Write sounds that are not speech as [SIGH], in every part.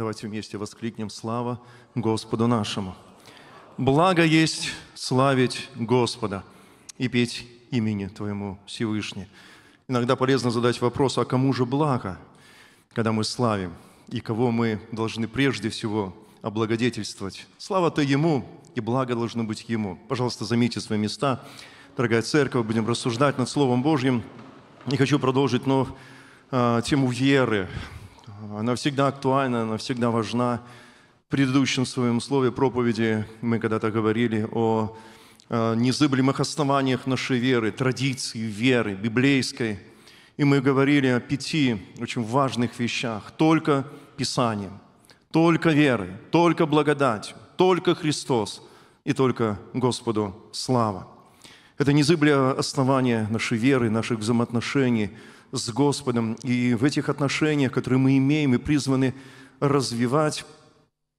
Давайте вместе воскликнем «Слава Господу нашему!» Благо есть славить Господа и петь имени Твоему Всевышний. Иногда полезно задать вопрос, а кому же благо, когда мы славим, и кого мы должны прежде всего облагодетельствовать. Слава-то Ему, и благо должно быть Ему. Пожалуйста, займите свои места. Дорогая церковь, будем рассуждать над Словом Божьим. Не хочу продолжить, но э, тему веры она всегда актуальна, она всегда важна. В предыдущем своем слове проповеди мы когда-то говорили о э, незыблемых основаниях нашей веры, традиции веры, библейской. И мы говорили о пяти очень важных вещах. Только Писанием, только верой, только благодатью, только Христос и только Господу слава. Это незыблемое основание нашей веры, наших взаимоотношений – с Господом. И в этих отношениях, которые мы имеем и призваны развивать,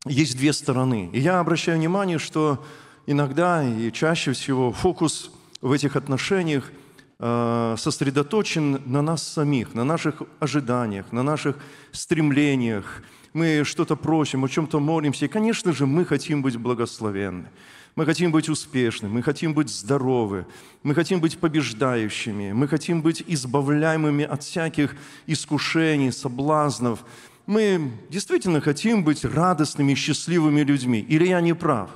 есть две стороны. И я обращаю внимание, что иногда и чаще всего фокус в этих отношениях э, сосредоточен на нас самих, на наших ожиданиях, на наших стремлениях. Мы что-то просим, о чем-то молимся. И, конечно же, мы хотим быть благословенны. Мы хотим быть успешными, мы хотим быть здоровы, мы хотим быть побеждающими, мы хотим быть избавляемыми от всяких искушений, соблазнов. Мы действительно хотим быть радостными, счастливыми людьми. Или я не прав?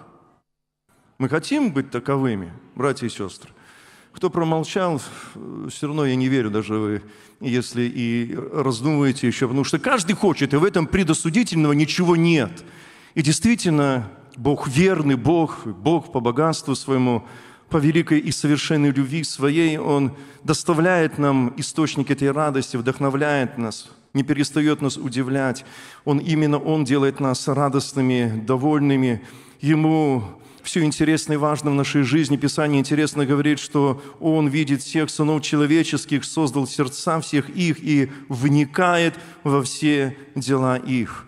Мы хотим быть таковыми, братья и сестры. Кто промолчал, все равно я не верю, даже вы, если и раздумываете еще, потому что каждый хочет, и в этом предосудительного ничего нет. И действительно, Бог верный, Бог, Бог по богатству своему, по великой и совершенной любви своей, Он доставляет нам источник этой радости, вдохновляет нас, не перестает нас удивлять. Он именно Он делает нас радостными, довольными. Ему все интересно и важно в нашей жизни. Писание интересно говорит, что Он видит всех сынов человеческих, создал сердца всех их и вникает во все дела их.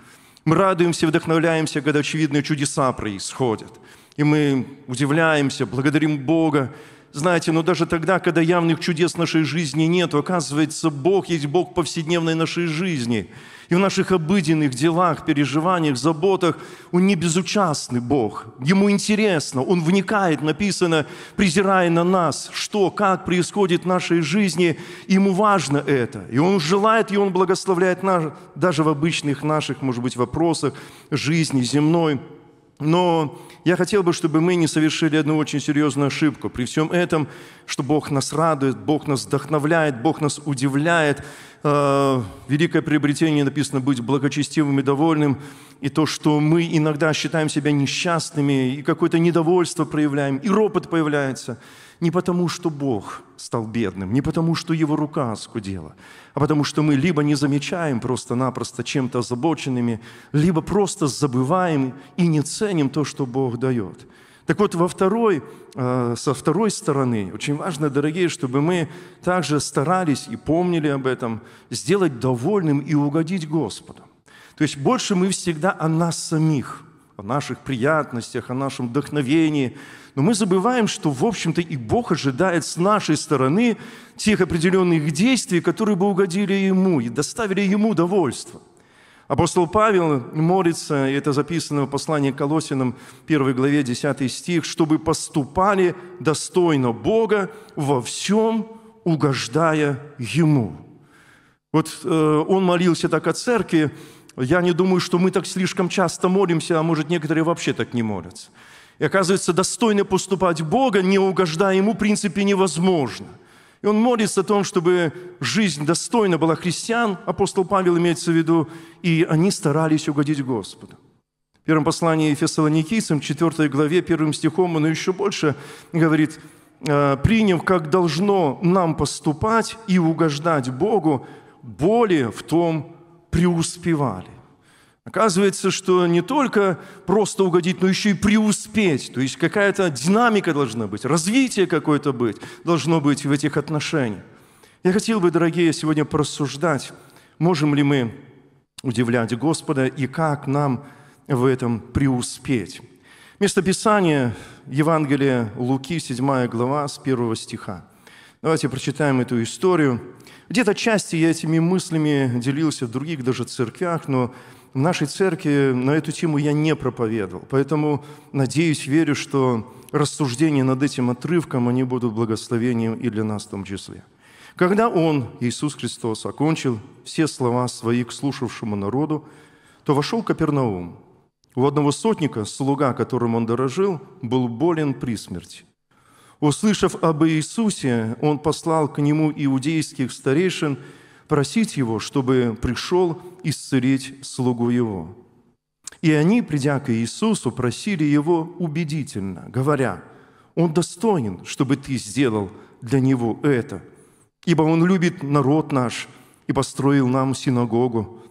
Мы радуемся, вдохновляемся, когда очевидные чудеса происходят. И мы удивляемся, благодарим Бога. Знаете, но даже тогда, когда явных чудес в нашей жизни нет, оказывается, Бог есть Бог повседневной нашей жизни – и в наших обыденных делах, переживаниях, заботах. Он не безучастный Бог. Ему интересно, Он вникает, написано, презирая на нас, что, как происходит в нашей жизни. Ему важно это. И Он желает, и Он благословляет нас даже в обычных наших, может быть, вопросах жизни земной. Но я хотел бы, чтобы мы не совершили одну очень серьезную ошибку. При всем этом, что Бог нас радует, Бог нас вдохновляет, Бог нас удивляет. Э, великое приобретение написано «быть благочестивым и довольным». И то, что мы иногда считаем себя несчастными, и какое-то недовольство проявляем, и ропот появляется – не потому, что Бог стал бедным, не потому, что Его рука оскудела, а потому, что мы либо не замечаем просто-напросто чем-то озабоченными, либо просто забываем и не ценим то, что Бог дает. Так вот, во второй, э, со второй стороны, очень важно, дорогие, чтобы мы также старались и помнили об этом, сделать довольным и угодить Господу. То есть больше мы всегда о нас самих – о наших приятностях, о нашем вдохновении. Но мы забываем, что, в общем-то, и Бог ожидает с нашей стороны тех определенных действий, которые бы угодили Ему и доставили Ему довольство. Апостол Павел молится, и это записано в послании к Колосинам, 1 главе, 10 стих, «чтобы поступали достойно Бога во всем, угождая Ему». Вот э, он молился так о церкви, я не думаю, что мы так слишком часто молимся, а может, некоторые вообще так не молятся. И оказывается, достойно поступать Бога, не угождая Ему, в принципе, невозможно. И он молится о том, чтобы жизнь достойна была христиан, апостол Павел имеется в виду, и они старались угодить Господу. В первом послании Фессалоникийцам, 4 главе, первым стихом, он еще больше говорит, «Э, приняв, как должно нам поступать и угождать Богу, более в том преуспевали. Оказывается, что не только просто угодить, но еще и преуспеть. То есть какая-то динамика должна быть, развитие какое-то быть должно быть в этих отношениях. Я хотел бы, дорогие, сегодня порассуждать, можем ли мы удивлять Господа и как нам в этом преуспеть. Место Писания Евангелие Луки, 7 глава, с 1 стиха. Давайте прочитаем эту историю. Где-то части я этими мыслями делился в других даже церквях, но в нашей церкви на эту тему я не проповедовал. Поэтому надеюсь, верю, что рассуждения над этим отрывком, они будут благословением и для нас в том числе. Когда Он, Иисус Христос, окончил все слова свои к слушавшему народу, то вошел Капернаум. У одного сотника, слуга, которым он дорожил, был болен при смерти. Услышав об Иисусе, он послал к нему иудейских старейшин просить его, чтобы пришел исцелить слугу его. И они, придя к Иисусу, просили его убедительно, говоря, «Он достоин, чтобы ты сделал для него это, ибо он любит народ наш и построил нам синагогу».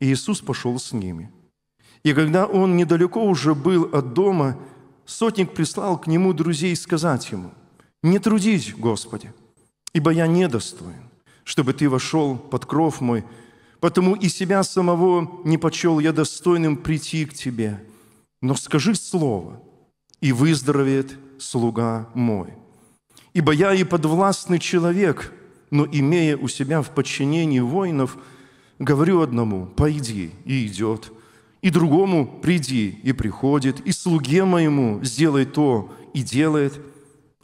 И Иисус пошел с ними. И когда он недалеко уже был от дома – сотник прислал к нему друзей сказать ему, «Не трудись, Господи, ибо я недостоин, чтобы ты вошел под кров мой, потому и себя самого не почел я достойным прийти к тебе. Но скажи слово, и выздоровеет слуга мой. Ибо я и подвластный человек, но имея у себя в подчинении воинов, говорю одному, пойди, и идет, и другому приди, и приходит, и слуге моему сделай то, и делает».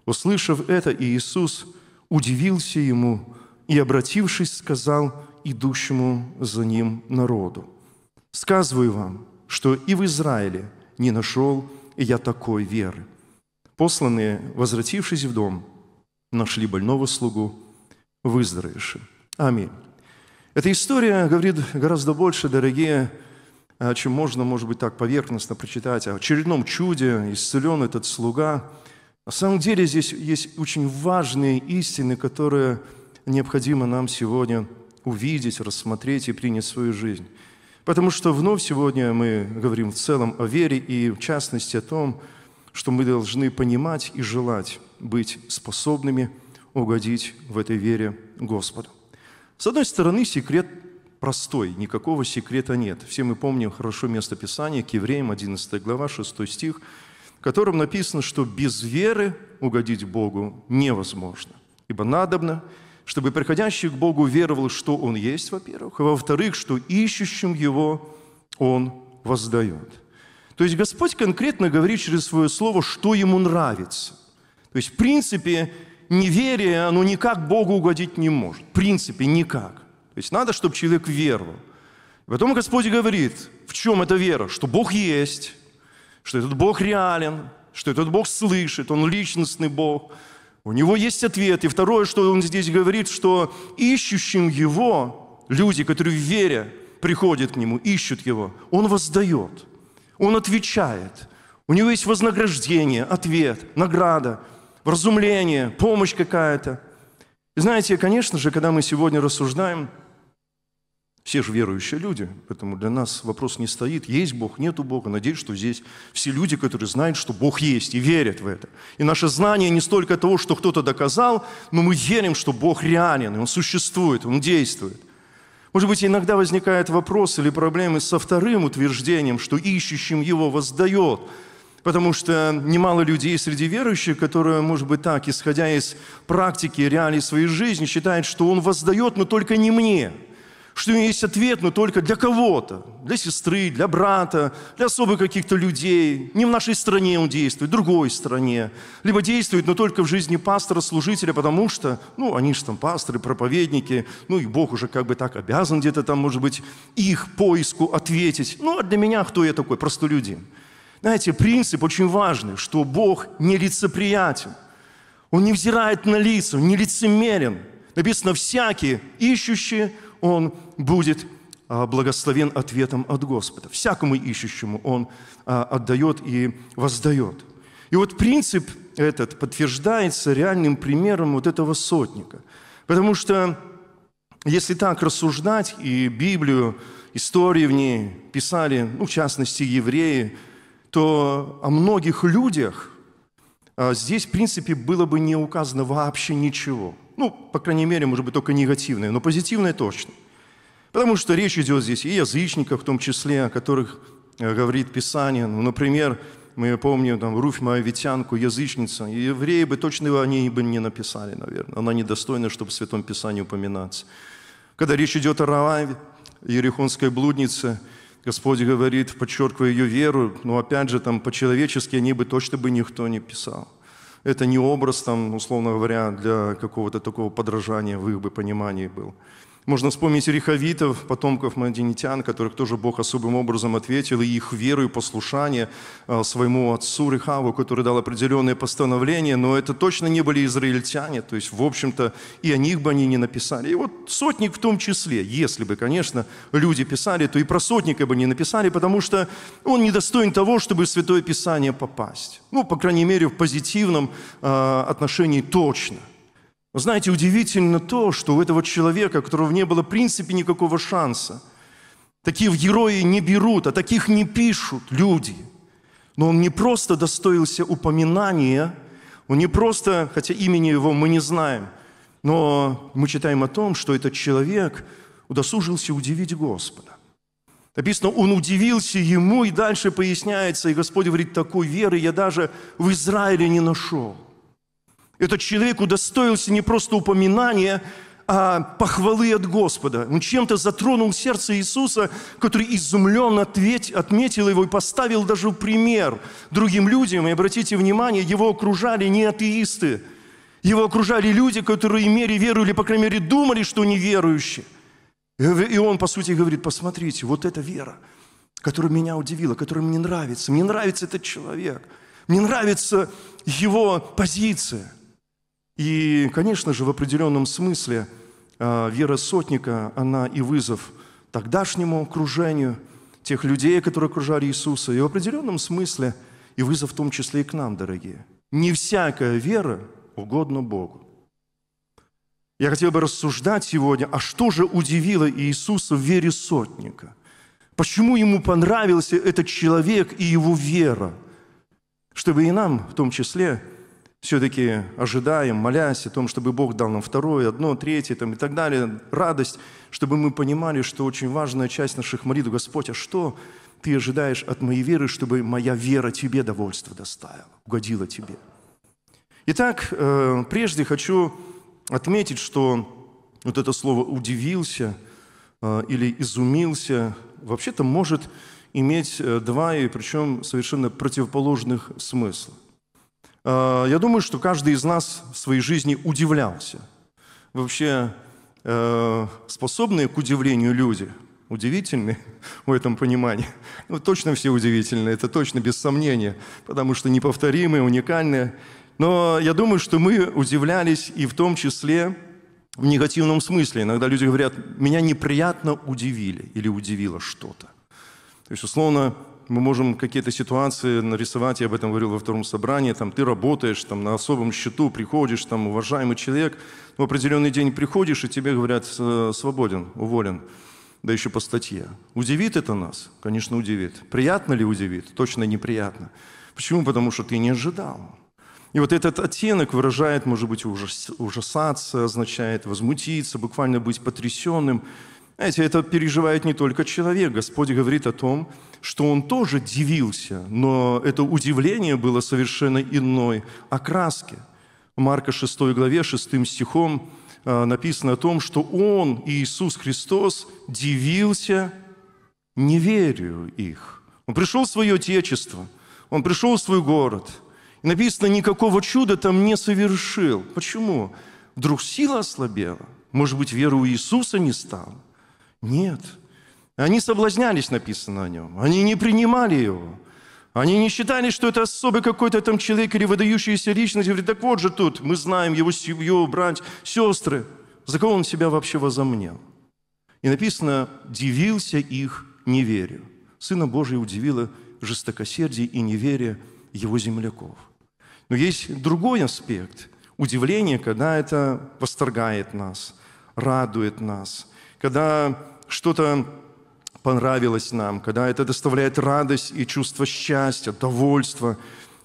Услышав это, Иисус удивился ему и, обратившись, сказал идущему за ним народу, «Сказываю вам, что и в Израиле не нашел я такой веры». Посланные, возвратившись в дом, нашли больного слугу, выздоровевшим. Аминь. Эта история говорит гораздо больше, дорогие Э, чем можно, может быть, так поверхностно прочитать о очередном чуде, исцелен этот слуга. На самом деле здесь есть очень важные истины, которые необходимо нам сегодня увидеть, рассмотреть и принять в свою жизнь. Потому что вновь сегодня мы говорим в целом о вере и в частности о том, что мы должны понимать и желать быть способными угодить в этой вере Господу. С одной стороны, секрет простой, никакого секрета нет. Все мы помним хорошо место Писания, к Евреям, 11 глава, 6 стих, в котором написано, что без веры угодить Богу невозможно. Ибо надобно, чтобы приходящий к Богу веровал, что Он есть, во-первых, а во-вторых, что ищущим Его Он воздает. То есть Господь конкретно говорит через свое слово, что Ему нравится. То есть, в принципе, неверие, оно никак Богу угодить не может. В принципе, никак. То есть надо, чтобы человек веровал. И потом Господь говорит, в чем эта вера? Что Бог есть, что этот Бог реален, что этот Бог слышит, Он личностный Бог, у Него есть ответ. И второе, что Он здесь говорит, что ищущим Его, люди, которые в вере приходят к Нему, ищут Его, Он воздает, Он отвечает. У Него есть вознаграждение, ответ, награда, вразумление, помощь какая-то. И знаете, конечно же, когда мы сегодня рассуждаем – все же верующие люди, поэтому для нас вопрос не стоит, есть Бог, нету Бога. Надеюсь, что здесь все люди, которые знают, что Бог есть и верят в это. И наше знание не столько того, что кто-то доказал, но мы верим, что Бог реален, и Он существует, Он действует. Может быть, иногда возникает вопрос или проблемы со вторым утверждением, что ищущим Его воздает, потому что немало людей среди верующих, которые, может быть, так, исходя из практики, реалий своей жизни, считают, что Он воздает, но только не мне – что у нее есть ответ, но только для кого-то. Для сестры, для брата, для особых каких-то людей. Не в нашей стране он действует, в другой стране. Либо действует, но только в жизни пастора, служителя, потому что, ну, они же там пасторы, проповедники, ну, и Бог уже как бы так обязан где-то там, может быть, их поиску ответить. Ну, а для меня кто я такой? Простолюдин. Знаете, принцип очень важный, что Бог нелицеприятен. Он не взирает на лица, он не лицемерен. Написано, всякие ищущие – он будет а, благословен ответом от Господа. Всякому ищущему он а, отдает и воздает. И вот принцип этот подтверждается реальным примером вот этого сотника. Потому что если так рассуждать, и Библию, истории в ней писали, ну, в частности, евреи, то о многих людях а, здесь, в принципе, было бы не указано вообще ничего – ну, по крайней мере, может быть, только негативные, но позитивные точно. Потому что речь идет здесь и язычников, в том числе, о которых э, говорит Писание. Ну, например, мы помним, там, Руфь моя витянку, язычница. И евреи бы точно о ней бы не написали, наверное. Она недостойна, чтобы в Святом Писании упоминаться. Когда речь идет о Рававе, Ерехонской блуднице, Господь говорит, подчеркивая ее веру, но ну, опять же, там по-человечески они бы точно бы никто не писал это не образ, там, условно говоря, для какого-то такого подражания в их бы понимании был. Можно вспомнить риховитов, потомков мадинитян, которых тоже Бог особым образом ответил, и их веру и послушание э, своему отцу Рихаву, который дал определенные постановления, но это точно не были израильтяне, то есть, в общем-то, и о них бы они не написали. И вот сотник в том числе, если бы, конечно, люди писали, то и про сотника бы не написали, потому что он недостоин того, чтобы в Святое Писание попасть. Ну, по крайней мере, в позитивном э, отношении точно – но знаете, удивительно то, что у этого человека, у которого не было в принципе никакого шанса, таких герои не берут, а таких не пишут люди. Но он не просто достоился упоминания, он не просто, хотя имени его мы не знаем, но мы читаем о том, что этот человек удосужился удивить Господа. Написано, он удивился ему, и дальше поясняется, и Господь говорит, такой веры я даже в Израиле не нашел. Этот человек удостоился не просто упоминания, а похвалы от Господа. Он чем-то затронул сердце Иисуса, который изумленно ответь, отметил его и поставил даже пример другим людям. И обратите внимание, его окружали не атеисты. Его окружали люди, которые имели веру или, по крайней мере, думали, что они верующие. И он, по сути, говорит, посмотрите, вот эта вера, которая меня удивила, которая мне нравится. Мне нравится этот человек. Мне нравится его позиция. И, конечно же, в определенном смысле э, вера сотника, она и вызов тогдашнему окружению, тех людей, которые окружали Иисуса, и в определенном смысле и вызов в том числе и к нам, дорогие. Не всякая вера угодна Богу. Я хотел бы рассуждать сегодня, а что же удивило Иисуса в вере сотника? Почему ему понравился этот человек и его вера? Чтобы и нам в том числе все-таки ожидаем, молясь о том, чтобы Бог дал нам второе, одно, третье там, и так далее, радость, чтобы мы понимали, что очень важная часть наших молитв, Господь, а что ты ожидаешь от моей веры, чтобы моя вера тебе довольство доставила, угодила тебе. Итак, э, прежде хочу отметить, что вот это слово «удивился» э, или «изумился» вообще-то может иметь э, два и причем совершенно противоположных смысла – Э, я думаю, что каждый из нас в своей жизни удивлялся. Вообще э, способные к удивлению люди удивительны [LAUGHS] в этом понимании. Ну, точно все удивительны, это точно без сомнения, потому что неповторимые, уникальные. Но я думаю, что мы удивлялись и в том числе в негативном смысле. Иногда люди говорят, меня неприятно удивили или удивило что-то. То есть, условно, мы можем какие-то ситуации нарисовать, я об этом говорил во втором собрании, там ты работаешь там, на особом счету, приходишь, там уважаемый человек, в определенный день приходишь, и тебе говорят, свободен, уволен, да еще по статье. Удивит это нас? Конечно, удивит. Приятно ли удивит? Точно неприятно. Почему? Потому что ты не ожидал. И вот этот оттенок выражает, может быть, ужас, ужасаться, означает возмутиться, буквально быть потрясенным. Знаете, это переживает не только человек. Господь говорит о том, что он тоже дивился, но это удивление было совершенно иной окраски. Марка 6 главе 6 стихом э, написано о том, что он, Иисус Христос, дивился неверию их. Он пришел в свое отечество, он пришел в свой город. И написано, никакого чуда там не совершил. Почему? Вдруг сила ослабела? Может быть, веру Иисуса не стала? Нет. Они соблазнялись, написано о нем. Они не принимали его. Они не считали, что это особый какой-то там человек или выдающаяся личность. Говорит, так вот же тут, мы знаем его семью, брать, сестры. За кого он себя вообще возомнил? И написано, дивился их неверию. Сына Божий удивило жестокосердие и неверие его земляков. Но есть другой аспект – удивление, когда это восторгает нас, радует нас, когда что-то понравилось нам, когда это доставляет радость и чувство счастья, довольства.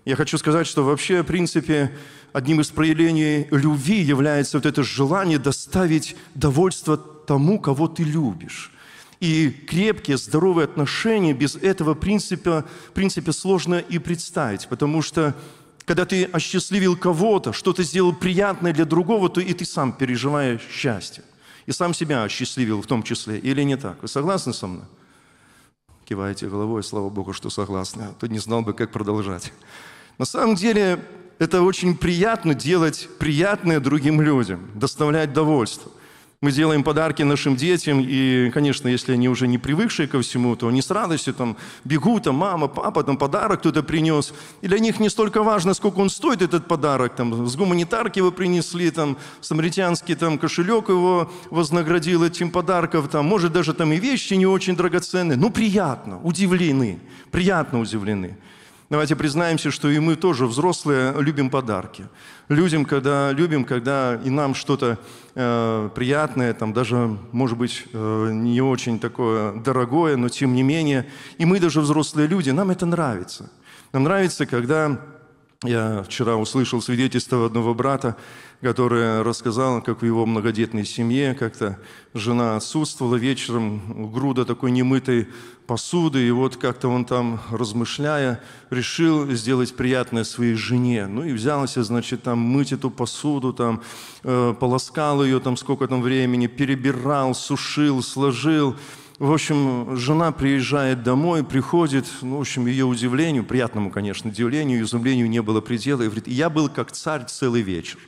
Я хочу сказать, что вообще, в принципе, одним из проявлений любви является вот это желание доставить довольство тому, кого ты любишь. И крепкие, здоровые отношения без этого принципа, в принципе сложно и представить, потому что когда ты осчастливил кого-то, что-то сделал приятное для другого, то и ты сам переживаешь счастье. И сам себя осчастливил в том числе. Или не так? Вы согласны со мной? Киваете головой, слава Богу, что согласны. А то не знал бы, как продолжать. На самом деле, это очень приятно делать приятное другим людям, доставлять довольство – мы делаем подарки нашим детям, и, конечно, если они уже не привыкшие ко всему, то они с радостью там бегут, там мама, папа, там подарок кто-то принес. И для них не столько важно, сколько он стоит, этот подарок. Там, с гуманитарки его принесли, там, самаритянский там, кошелек его вознаградил этим подарков. Там, может, даже там и вещи не очень драгоценные. но ну, приятно, удивлены, приятно удивлены. Давайте признаемся, что и мы тоже, взрослые, любим подарки людям, когда любим, когда и нам что-то э, приятное, там даже, может быть, э, не очень такое дорогое, но тем не менее. И мы даже взрослые люди, нам это нравится. Нам нравится, когда я вчера услышал свидетельство одного брата, который рассказал, как в его многодетной семье как-то жена отсутствовала вечером, груда такой немытой посуды, и вот как-то он там, размышляя, решил сделать приятное своей жене. Ну и взялся, значит, там мыть эту посуду, там э, полоскал ее там сколько там времени, перебирал, сушил, сложил. В общем, жена приезжает домой, приходит, ну, в общем, ее удивлению, приятному, конечно, удивлению, изумлению не было предела, и говорит, я был как царь целый вечер.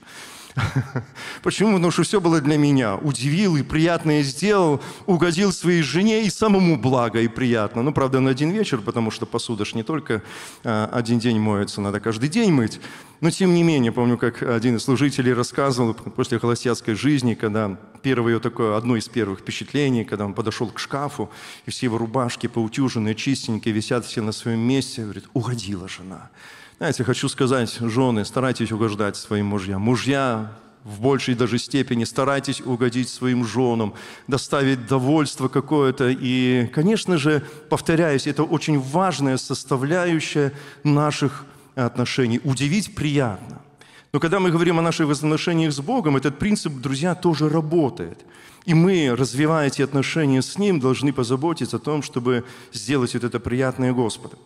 [LAUGHS] Почему? Потому что все было для меня. Удивил и приятное сделал, угодил своей жене и самому благо и приятно. Ну, правда, на один вечер, потому что посуда ж не только а, один день моется, надо каждый день мыть. Но тем не менее, помню, как один из служителей рассказывал после холостяцкой жизни, когда первое такое, одно из первых впечатлений, когда он подошел к шкафу, и все его рубашки поутюженные, чистенькие, висят все на своем месте, говорит, угодила жена. Знаете, хочу сказать, жены, старайтесь угождать своим мужьям. Мужья, в большей даже степени, старайтесь угодить своим женам, доставить довольство какое-то. И, конечно же, повторяюсь, это очень важная составляющая наших отношений. Удивить приятно. Но когда мы говорим о наших отношениях с Богом, этот принцип, друзья, тоже работает. И мы, развивая эти отношения с Ним, должны позаботиться о том, чтобы сделать вот это приятное Господу.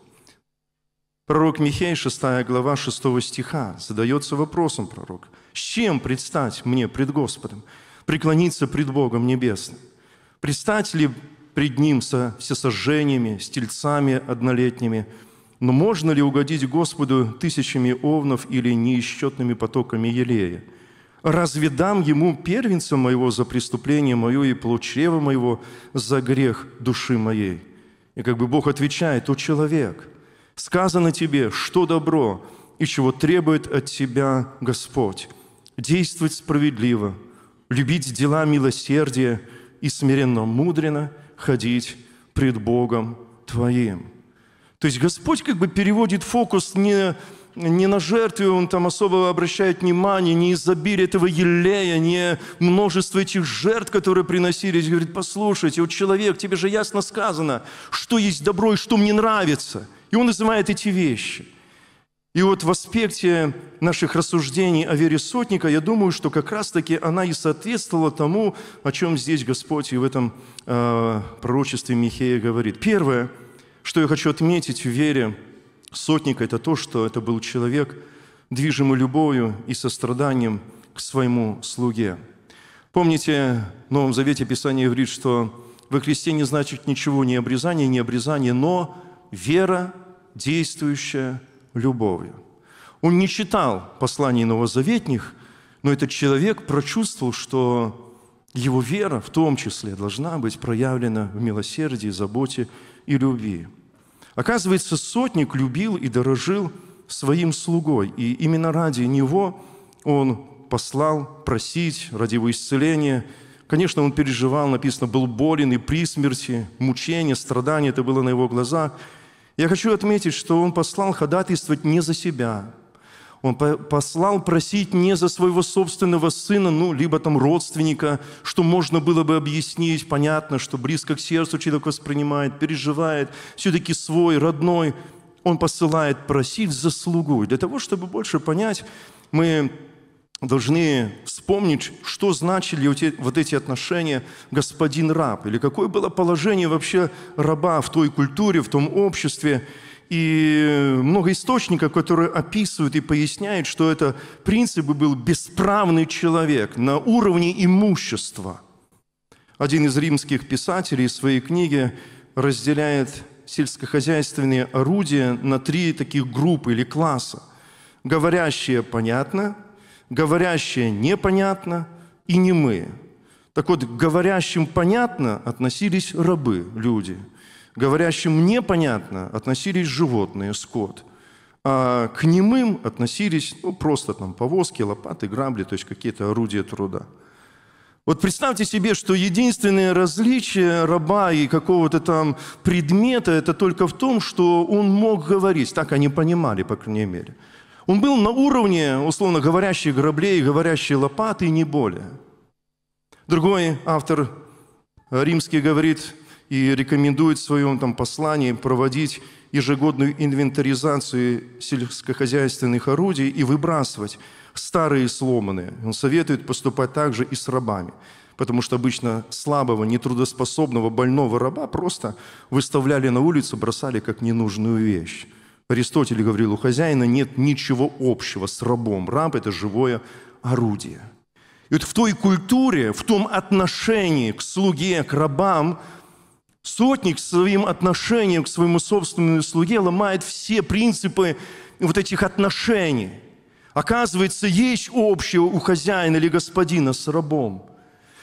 Пророк Михей, 6 глава, 6 стиха, задается вопросом пророк. «С чем предстать мне пред Господом, преклониться пред Богом Небесным? Предстать ли пред Ним со всесожжениями, с тельцами однолетними? Но можно ли угодить Господу тысячами овнов или неисчетными потоками елея? Разве дам Ему первенца моего за преступление мое и плод моего за грех души моей?» И как бы Бог отвечает, «О человек!» Сказано тебе, что добро и чего требует от тебя Господь. Действовать справедливо, любить дела милосердия и смиренно мудренно ходить пред Богом твоим. То есть Господь как бы переводит фокус не, не на жертву, Он там особо обращает внимание, не изобилие этого елея, не множество этих жертв, которые приносились. Говорит, послушайте, вот человек, тебе же ясно сказано, что есть добро и что мне нравится – и он называет эти вещи. И вот в аспекте наших рассуждений о вере сотника, я думаю, что как раз-таки она и соответствовала тому, о чем здесь Господь и в этом э, пророчестве Михея говорит. Первое, что я хочу отметить в вере сотника, это то, что это был человек, движимый любовью и состраданием к своему слуге. Помните, в Новом Завете Писание говорит, что во кресте не значит ничего, ни обрезание, ни обрезание, но вера, действующая любовью. Он не читал посланий новозаветних, но этот человек прочувствовал, что его вера в том числе должна быть проявлена в милосердии, заботе и любви. Оказывается, сотник любил и дорожил своим слугой, и именно ради него он послал просить ради его исцеления. Конечно, он переживал, написано, был болен и при смерти, мучение, страдания, это было на его глазах – я хочу отметить, что он послал ходатайствовать не за себя. Он послал просить не за своего собственного сына, ну, либо там родственника, что можно было бы объяснить, понятно, что близко к сердцу человек воспринимает, переживает, все-таки свой, родной. Он посылает просить за слугу. И для того, чтобы больше понять, мы должны вспомнить, что значили вот эти отношения господин-раб, или какое было положение вообще раба в той культуре, в том обществе. И много источников, которые описывают и поясняют, что это принцип был бесправный человек на уровне имущества. Один из римских писателей в своей книге разделяет сельскохозяйственные орудия на три таких группы или класса. Говорящие понятно – говорящие непонятно и немые. Так вот, к говорящим понятно относились рабы, люди. К говорящим непонятно относились животные, скот. А к немым относились ну, просто там повозки, лопаты, грабли, то есть какие-то орудия труда. Вот представьте себе, что единственное различие раба и какого-то там предмета это только в том, что он мог говорить. Так они понимали, по крайней мере. Он был на уровне, условно, говорящих граблей, говорящей лопаты не более. Другой автор э, римский говорит и рекомендует в своем там, послании проводить ежегодную инвентаризацию сельскохозяйственных орудий и выбрасывать старые сломанные. Он советует поступать также и с рабами, потому что обычно слабого, нетрудоспособного, больного раба просто выставляли на улицу, бросали как ненужную вещь. Аристотель говорил, у хозяина нет ничего общего с рабом. Раб – это живое орудие. И вот в той культуре, в том отношении к слуге, к рабам, сотник своим отношением к своему собственному слуге ломает все принципы вот этих отношений. Оказывается, есть общее у хозяина или господина с рабом.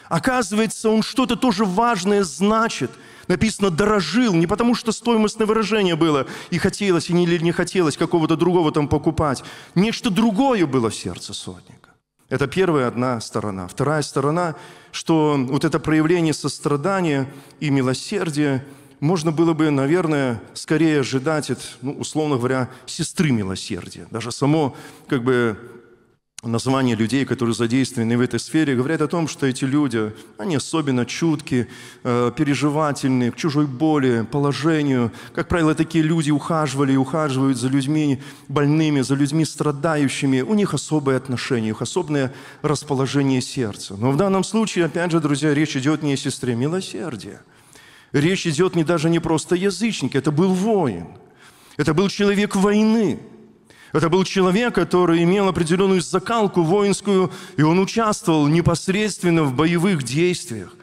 Оказывается, он что-то тоже важное значит – написано «дорожил», не потому что стоимостное выражение было, и хотелось, и не, не хотелось какого-то другого там покупать. Нечто другое было в сердце сотника. Это первая одна сторона. Вторая сторона, что вот это проявление сострадания и милосердия можно было бы, наверное, скорее ожидать, от, ну, условно говоря, сестры милосердия. Даже само как бы названия людей, которые задействованы в этой сфере, говорят о том, что эти люди, они особенно чутки, э, переживательны к чужой боли, положению. Как правило, такие люди ухаживали и ухаживают за людьми больными, за людьми страдающими. У них особые отношения, у них особое расположение сердца. Но в данном случае, опять же, друзья, речь идет не о сестре милосердия. Речь идет не даже не просто язычник, это был воин. Это был человек войны – это был человек, который имел определенную закалку воинскую, и он участвовал непосредственно в боевых действиях.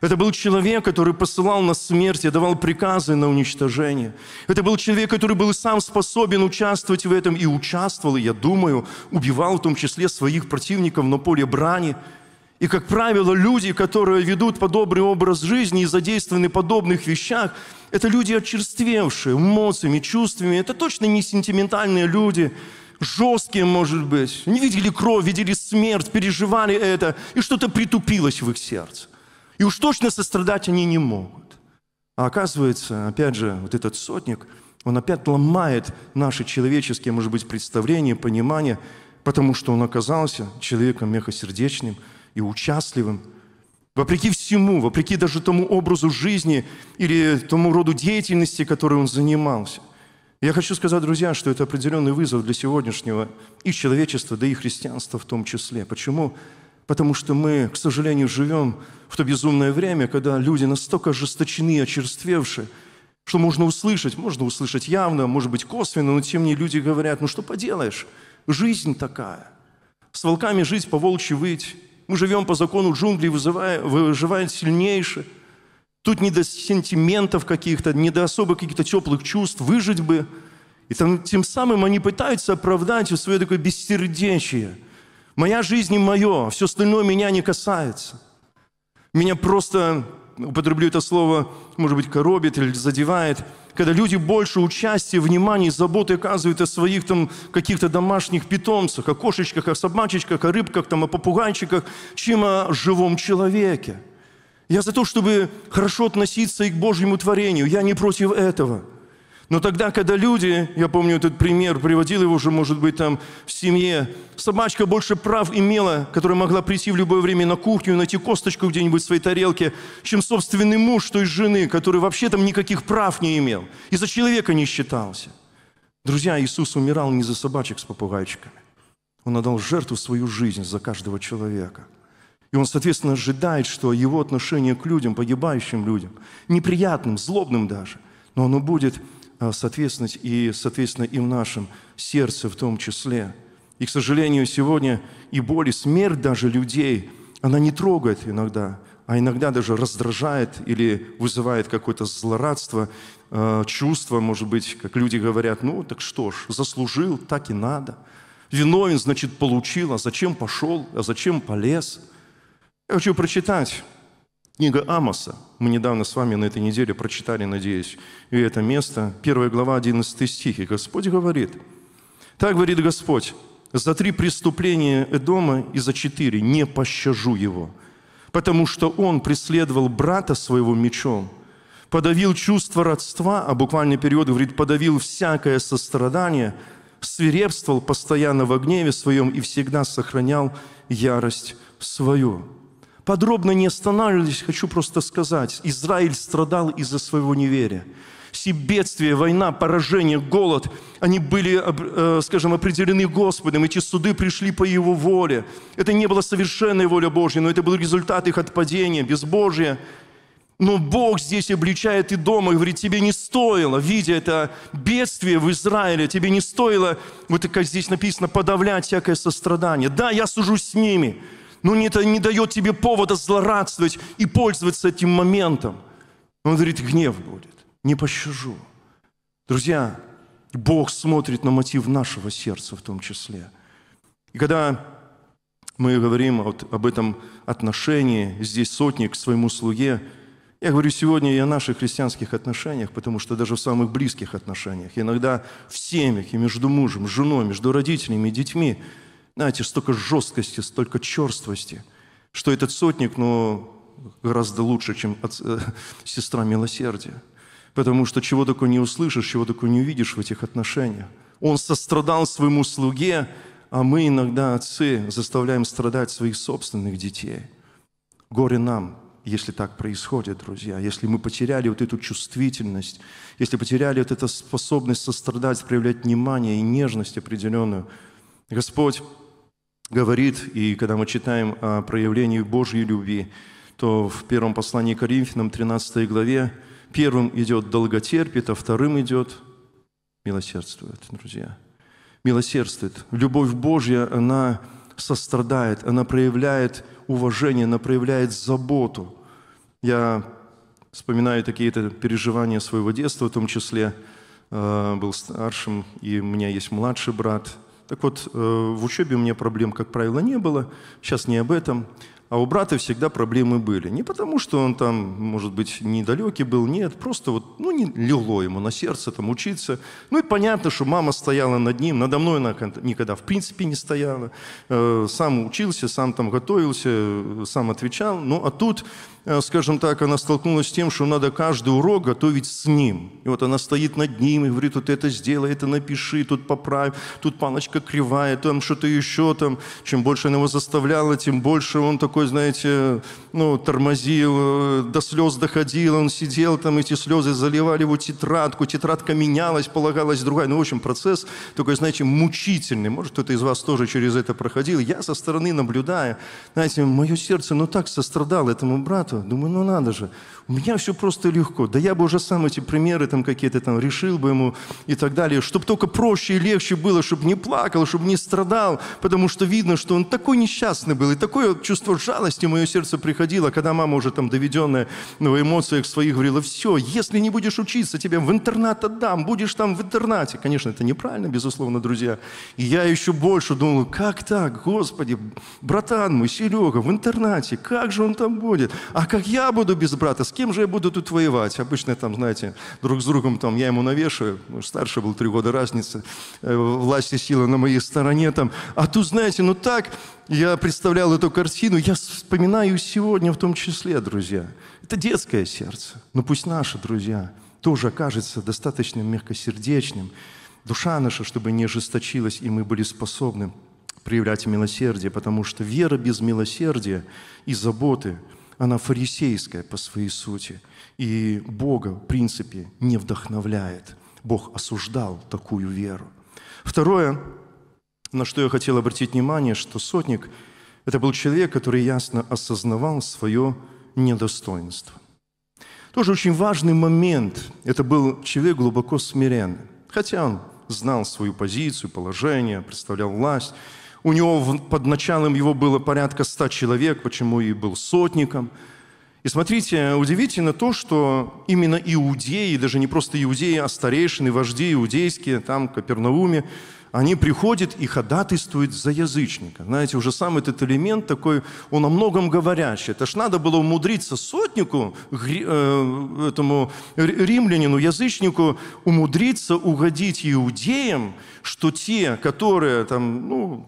Это был человек, который посылал на смерть и давал приказы на уничтожение. Это был человек, который был сам способен участвовать в этом и участвовал, я думаю, убивал в том числе своих противников на поле брани – и, как правило, люди, которые ведут подобный образ жизни и задействованы в подобных вещах, это люди, очерствевшие эмоциями, чувствами. Это точно не сентиментальные люди, жесткие, может быть. Не видели кровь, видели смерть, переживали это, и что-то притупилось в их сердце. И уж точно сострадать они не могут. А оказывается, опять же, вот этот сотник, он опять ломает наши человеческие, может быть, представления, понимания, потому что он оказался человеком мягкосердечным – и участливым. Вопреки всему, вопреки даже тому образу жизни или тому роду деятельности, которой он занимался. Я хочу сказать, друзья, что это определенный вызов для сегодняшнего и человечества, да и христианства в том числе. Почему? Потому что мы, к сожалению, живем в то безумное время, когда люди настолько ожесточены и очерствевшие, что можно услышать, можно услышать явно, может быть, косвенно, но тем не менее люди говорят, ну что поделаешь, жизнь такая. С волками жить, по волчьи выть, мы живем по закону джунглей, выживает сильнейший. Тут не до сентиментов каких-то, не до особо каких-то теплых чувств, выжить бы. И там, тем самым они пытаются оправдать свое такое бессердечие. Моя жизнь не мое, все остальное меня не касается. Меня просто употреблю это слово, может быть, коробит или задевает, когда люди больше участия, внимания, заботы оказывают о своих там каких-то домашних питомцах, о кошечках, о собачечках, о рыбках, там, о попугайчиках, чем о живом человеке. Я за то, чтобы хорошо относиться и к Божьему творению. Я не против этого – но тогда, когда люди, я помню этот пример, приводил его уже, может быть, там в семье, собачка больше прав имела, которая могла прийти в любое время на кухню и найти косточку где-нибудь в своей тарелке, чем собственный муж той жены, который вообще там никаких прав не имел и за человека не считался. Друзья, Иисус умирал не за собачек с попугайчиками. Он отдал жертву свою жизнь за каждого человека – и он, соответственно, ожидает, что его отношение к людям, погибающим людям, неприятным, злобным даже, но оно будет а, соответственно, и, соответственно, и в нашем сердце в том числе. И, к сожалению, сегодня и боль, и смерть даже людей, она не трогает иногда, а иногда даже раздражает или вызывает какое-то злорадство, а, чувство, может быть, как люди говорят, ну так что ж, заслужил, так и надо. Виновен, значит, получил, а зачем пошел, а зачем полез? Я хочу прочитать Книга Амоса. Мы недавно с вами на этой неделе прочитали, надеюсь, и это место. Первая глава, 11 стих. И Господь говорит, так говорит Господь, за три преступления Эдома и за четыре не пощажу его, потому что он преследовал брата своего мечом, подавил чувство родства, а буквально период говорит, подавил всякое сострадание, свирепствовал постоянно в гневе своем и всегда сохранял ярость свою подробно не останавливались, хочу просто сказать, Израиль страдал из-за своего неверия. Все бедствия, война, поражение, голод, они были, э, скажем, определены Господом. Эти суды пришли по Его воле. Это не была совершенная воля Божья, но это был результат их отпадения, безбожия. Но Бог здесь обличает и дома, говорит, тебе не стоило, видя это бедствие в Израиле, тебе не стоило, вот как здесь написано, подавлять всякое сострадание. Да, я сужу с ними, но не это не дает тебе повода злорадствовать и пользоваться этим моментом. Он говорит, гнев будет, не пощажу. Друзья, Бог смотрит на мотив нашего сердца в том числе. И когда мы говорим вот об этом отношении, здесь сотник к своему слуге, я говорю сегодня и о наших христианских отношениях, потому что даже в самых близких отношениях, иногда в семьях и между мужем, женой, между родителями и детьми – знаете, столько жесткости, столько черствости, что этот сотник, но ну, гораздо лучше, чем э, [LAUGHS] сестра милосердия. Потому что чего такое не услышишь, чего такое не увидишь в этих отношениях. Он сострадал своему слуге, а мы иногда, отцы, заставляем страдать своих собственных детей. Горе нам, если так происходит, друзья, если мы потеряли вот эту чувствительность, если потеряли вот эту способность сострадать, проявлять внимание и нежность определенную. Господь говорит, и когда мы читаем о проявлении Божьей любви, то в первом послании к Коринфянам, 13 главе, первым идет долготерпит, а вторым идет милосердствует, друзья. Милосердствует. Любовь Божья, она сострадает, она проявляет уважение, она проявляет заботу. Я вспоминаю такие-то переживания своего детства, в том числе э, был старшим, и у меня есть младший брат – так вот, э, в учебе у меня проблем, как правило, не было. Сейчас не об этом. А у брата всегда проблемы были. Не потому, что он там, может быть, недалекий был, нет, просто вот, ну, не легло ему на сердце там учиться. Ну и понятно, что мама стояла над ним, надо мной она никогда в принципе не стояла. Э, сам учился, сам там готовился, сам отвечал. Ну а тут, э, скажем так, она столкнулась с тем, что надо каждый урок готовить с ним. И вот она стоит над ним и говорит, вот это сделай, это напиши, тут поправь, тут палочка кривая, там что-то еще там. Чем больше она его заставляла, тем больше он такой такой, знаете, ну, тормозил, э, до слез доходил, он сидел там, эти слезы заливали его тетрадку, тетрадка менялась, полагалась другая. Ну, в общем, процесс такой, знаете, мучительный. Может, кто-то из вас тоже через это проходил. Я со стороны наблюдаю, знаете, мое сердце, ну, так сострадало этому брату. Думаю, ну, надо же. У меня все просто легко. Да я бы уже сам эти примеры там какие-то там решил бы ему и так далее, чтобы только проще и легче было, чтобы не плакал, чтобы не страдал, потому что видно, что он такой несчастный был, и такое чувство жалость, и мое сердце приходило, когда мама уже там доведенная в ну, эмоциях своих говорила, все, если не будешь учиться, тебя в интернат отдам, будешь там в интернате. Конечно, это неправильно, безусловно, друзья. И я еще больше думал, как так, Господи, братан мой, Серега, в интернате, как же он там будет? А как я буду без брата? С кем же я буду тут воевать? Обычно там, знаете, друг с другом там я ему навешиваю, старше был три года разница, э, власть и сила на моей стороне там. А тут, знаете, ну так, я представлял эту картину, я вспоминаю сегодня в том числе, друзья. Это детское сердце. Но пусть наши друзья тоже окажется достаточно мягкосердечным. Душа наша, чтобы не ожесточилась, и мы были способны проявлять милосердие, потому что вера без милосердия и заботы, она фарисейская по своей сути. И Бога, в принципе, не вдохновляет. Бог осуждал такую веру. Второе, на что я хотел обратить внимание, что сотник – это был человек, который ясно осознавал свое недостоинство. Тоже очень важный момент. Это был человек глубоко смиренный. Хотя он знал свою позицию, положение, представлял власть. У него под началом его было порядка ста человек, почему и был сотником. И смотрите, удивительно то, что именно иудеи, даже не просто иудеи, а старейшины, вожди иудейские, там, в Капернауме – они приходят и ходатайствуют за язычника. Знаете, уже сам этот элемент такой, он о многом говорящий. Это ж надо было умудриться сотнику, э, этому римлянину, язычнику, умудриться угодить иудеям, что те, которые там, ну,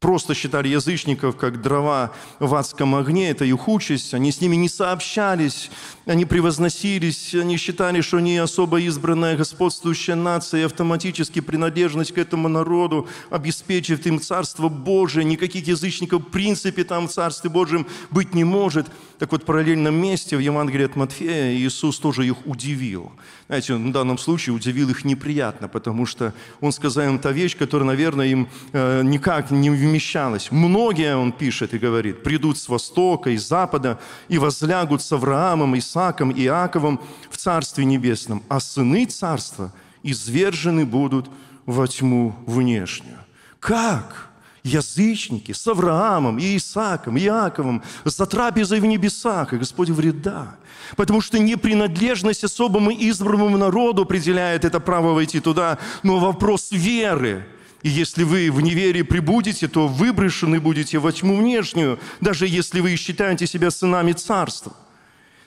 просто считали язычников как дрова в адском огне, это их участь, они с ними не сообщались, они превозносились, они считали, что они особо избранная господствующая нация, и автоматически принадлежность к этому народу обеспечив им Царство Божие. Никаких язычников в принципе там в Царстве Божьем быть не может. Так вот, в параллельном месте в Евангелии от Матфея Иисус тоже их удивил. Знаете, в данном случае удивил их неприятно, потому что Он сказал им та вещь, которая, наверное, им э, никак не вмещалась. Многие, Он пишет и говорит, придут с востока и запада и возлягут с Авраамом и с Исааком и Иаковом в Царстве Небесном, а сыны Царства извержены будут во тьму внешнюю. Как? Язычники с Авраамом и Исааком, и Иаковом, за трапезой в небесах, и Господь вреда. Потому что не принадлежность особому избранному народу определяет это право войти туда, но вопрос веры – и если вы в неверии прибудете, то выброшены будете во тьму внешнюю, даже если вы считаете себя сынами царства.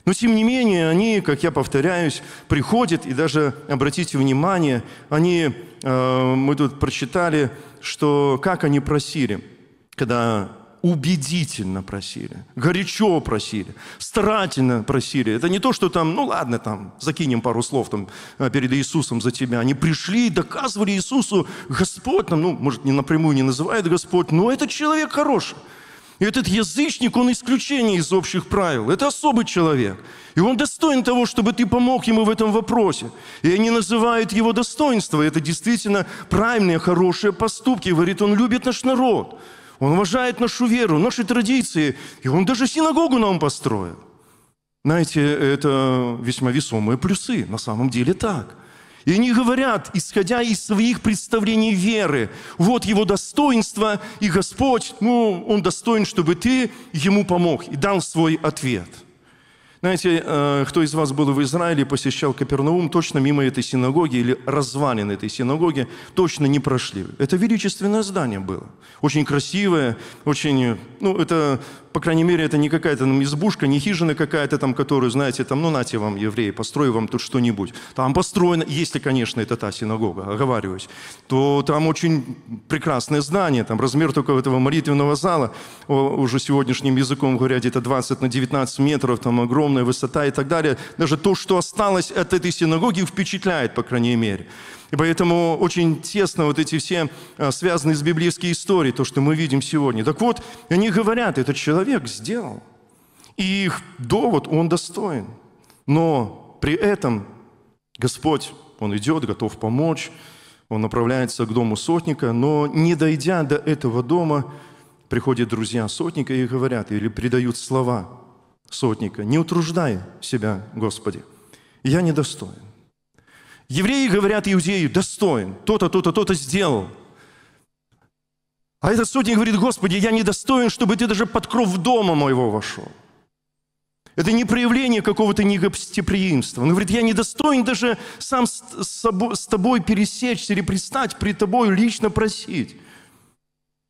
Но тем не менее, они, как я повторяюсь, приходят, и даже, обратите внимание, они, э, мы тут прочитали, что как они просили, когда убедительно просили, горячо просили, старательно просили. Это не то, что там, ну ладно, там, закинем пару слов там, э, перед Иисусом за тебя. Они пришли и доказывали Иисусу, Господь, ну, может, не напрямую не называет Господь, но этот человек хороший. И этот язычник, он исключение из общих правил. Это особый человек. И он достоин того, чтобы ты помог ему в этом вопросе. И они называют его достоинство. Это действительно правильные, хорошие поступки. Говорит, он любит наш народ. Он уважает нашу веру, наши традиции. И он даже синагогу нам построил. Знаете, это весьма весомые плюсы. На самом деле так. И они говорят, исходя из своих представлений веры, вот его достоинство, и Господь, ну, он достоин, чтобы ты ему помог, и дал свой ответ – знаете, э, кто из вас был в Израиле посещал Капернаум, точно мимо этой синагоги или развалин этой синагоги точно не прошли. Это величественное здание было. Очень красивое, очень... Ну, это, по крайней мере, это не какая-то там избушка, не хижина какая-то там, которую, знаете, там, ну, нате вам, евреи, построю вам тут что-нибудь. Там построено, если, конечно, это та синагога, оговариваюсь, то там очень прекрасное здание, там размер только этого молитвенного зала, уже сегодняшним языком говоря, где-то 20 на 19 метров, там огромное огромная высота и так далее. Даже то, что осталось от этой синагоги, впечатляет, по крайней мере. И поэтому очень тесно вот эти все э, связаны с библейской историей, то, что мы видим сегодня. Так вот, они говорят, этот человек сделал. И их довод, он достоин. Но при этом Господь, Он идет, готов помочь, Он направляется к дому сотника, но не дойдя до этого дома, приходят друзья сотника и говорят, или придают слова – сотника, не утруждай себя, Господи, я недостоин. Евреи говорят иудею, достоин, то-то, то-то, то-то сделал. А этот сотник говорит, Господи, я недостоин, чтобы ты даже под кров дома моего вошел. Это не проявление какого-то негостеприимства. Он говорит, я недостоин даже сам с, с тобой пересечься или пристать при тобой, лично просить.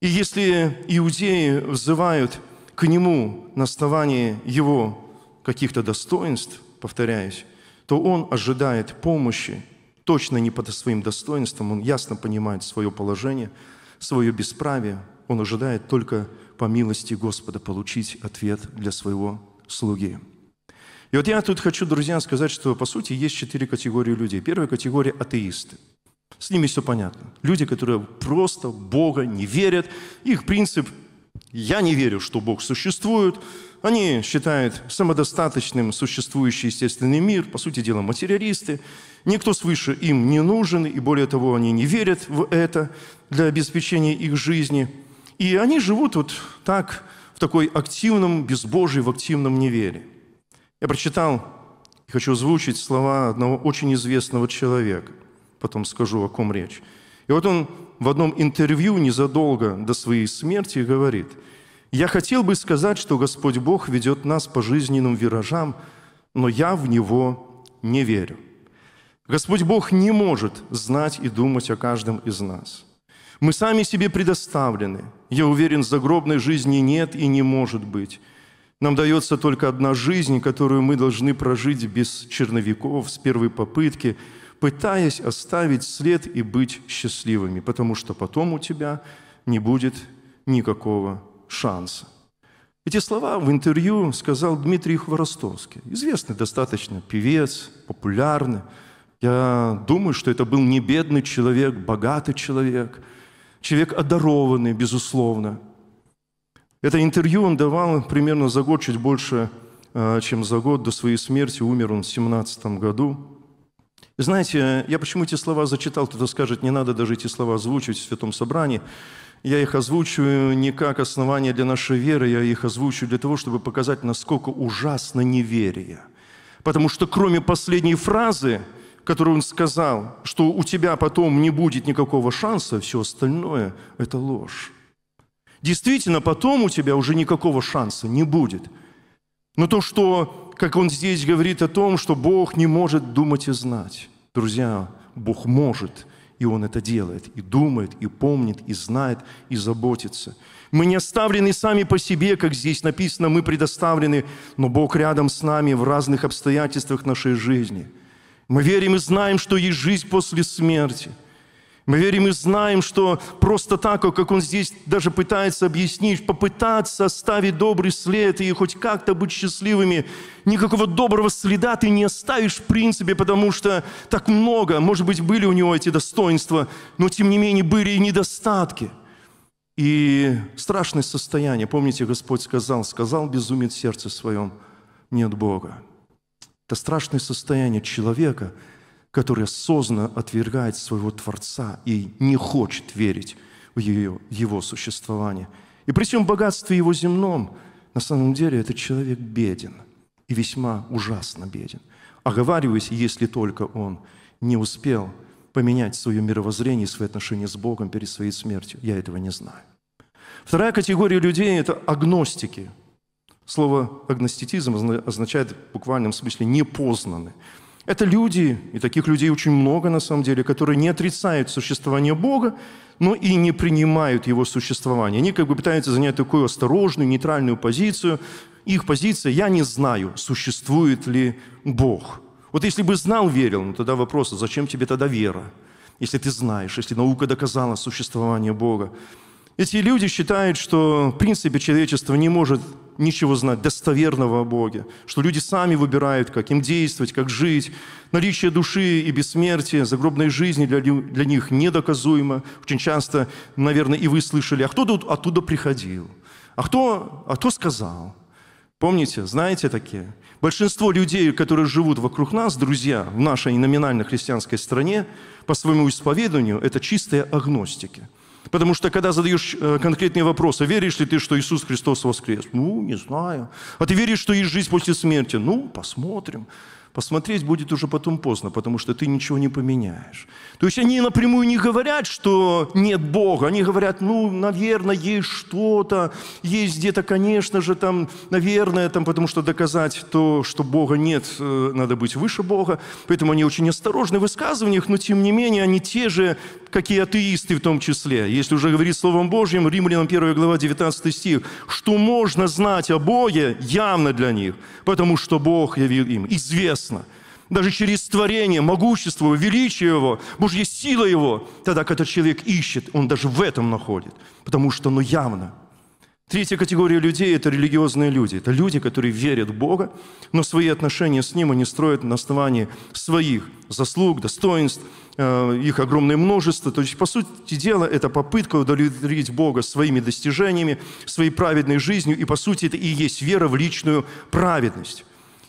И если иудеи взывают к Нему на основании Его каких-то достоинств, повторяюсь, то он ожидает помощи, точно не под своим достоинством, он ясно понимает свое положение, свое бесправие, он ожидает только по милости Господа получить ответ для своего слуги. И вот я тут хочу, друзья, сказать, что по сути есть четыре категории людей. Первая категория – атеисты. С ними все понятно. Люди, которые просто Бога не верят, их принцип я не верю, что Бог существует. Они считают самодостаточным существующий естественный мир, по сути дела материалисты. Никто свыше им не нужен, и более того, они не верят в это для обеспечения их жизни. И они живут вот так, в такой активном безбожии, в активном неверии. Я прочитал и хочу озвучить слова одного очень известного человека. Потом скажу, о ком речь. И вот он в одном интервью незадолго до своей смерти говорит, «Я хотел бы сказать, что Господь Бог ведет нас по жизненным виражам, но я в Него не верю». Господь Бог не может знать и думать о каждом из нас. Мы сами себе предоставлены. Я уверен, загробной жизни нет и не может быть. Нам дается только одна жизнь, которую мы должны прожить без черновиков, с первой попытки – пытаясь оставить след и быть счастливыми, потому что потом у тебя не будет никакого шанса. Эти слова в интервью сказал Дмитрий Хворостовский, известный достаточно певец, популярный. Я думаю, что это был не бедный человек, богатый человек, человек одарованный, безусловно. Это интервью он давал примерно за год, чуть больше, э, чем за год до своей смерти. Умер он в 17 году. Знаете, я почему эти слова зачитал, кто-то скажет, не надо даже эти слова озвучивать в Святом Собрании. Я их озвучиваю не как основание для нашей веры, я их озвучиваю для того, чтобы показать, насколько ужасно неверие. Потому что кроме последней фразы, которую он сказал, что у тебя потом не будет никакого шанса, все остальное – это ложь. Действительно, потом у тебя уже никакого шанса не будет. Но то, что как он здесь говорит о том, что Бог не может думать и знать. Друзья, Бог может, и Он это делает, и думает, и помнит, и знает, и заботится. Мы не оставлены сами по себе, как здесь написано, мы предоставлены, но Бог рядом с нами в разных обстоятельствах нашей жизни. Мы верим и знаем, что есть жизнь после смерти – мы верим и знаем, что просто так, как он здесь даже пытается объяснить, попытаться оставить добрый след и хоть как-то быть счастливыми, никакого доброго следа ты не оставишь в принципе, потому что так много, может быть, были у него эти достоинства, но тем не менее были и недостатки. И страшное состояние, помните, Господь сказал, сказал безумец сердце своем, нет Бога. Это страшное состояние человека – которая сознанно отвергает своего Творца и не хочет верить в ее, его существование. И при всем богатстве его земном, на самом деле этот человек беден и весьма ужасно беден. Оговариваясь, если только он не успел поменять свое мировоззрение и свои отношения с Богом перед своей смертью. Я этого не знаю. Вторая категория людей – это агностики. Слово агноститизм означает в буквальном смысле «непознаны». Это люди, и таких людей очень много на самом деле, которые не отрицают существование Бога, но и не принимают его существование. Они как бы пытаются занять такую осторожную, нейтральную позицию. Их позиция «я не знаю, существует ли Бог». Вот если бы знал, верил, ну тогда вопрос, а зачем тебе тогда вера? Если ты знаешь, если наука доказала существование Бога. Эти люди считают, что в принципе человечество не может нечего знать достоверного о Боге, что люди сами выбирают, как им действовать, как жить. Наличие души и бессмертия, загробной жизни для, для них недоказуемо. Очень часто, наверное, и вы слышали, а кто тут оттуда приходил? А кто, а кто сказал? Помните, знаете такие? Большинство людей, которые живут вокруг нас, друзья, в нашей номинально христианской стране, по своему исповеданию, это чистые агностики – Потому что когда задаешь э, конкретные вопросы, веришь ли ты, что Иисус Христос воскрес? Ну, не знаю. А ты веришь, что есть жизнь после смерти? Ну, посмотрим. Посмотреть будет уже потом поздно, потому что ты ничего не поменяешь. То есть они напрямую не говорят, что нет Бога. Они говорят, ну, наверное, есть что-то, есть где-то, конечно же, там, наверное, там, потому что доказать то, что Бога нет, э, надо быть выше Бога. Поэтому они очень осторожны в высказываниях, но тем не менее они те же какие атеисты в том числе, если уже говорить Словом Божьим, Римлянам 1 глава 19 стих, что можно знать о Боге явно для них, потому что Бог явил им, известно. Даже через творение, могущество Его, величие Его, Божья сила Его, тогда, когда человек ищет, он даже в этом находит, потому что оно явно – Третья категория людей – это религиозные люди. Это люди, которые верят в Бога, но свои отношения с Ним они строят на основании своих заслуг, достоинств, э, их огромное множество. То есть, по сути дела, это попытка удовлетворить Бога своими достижениями, своей праведной жизнью, и, по сути, это и есть вера в личную праведность.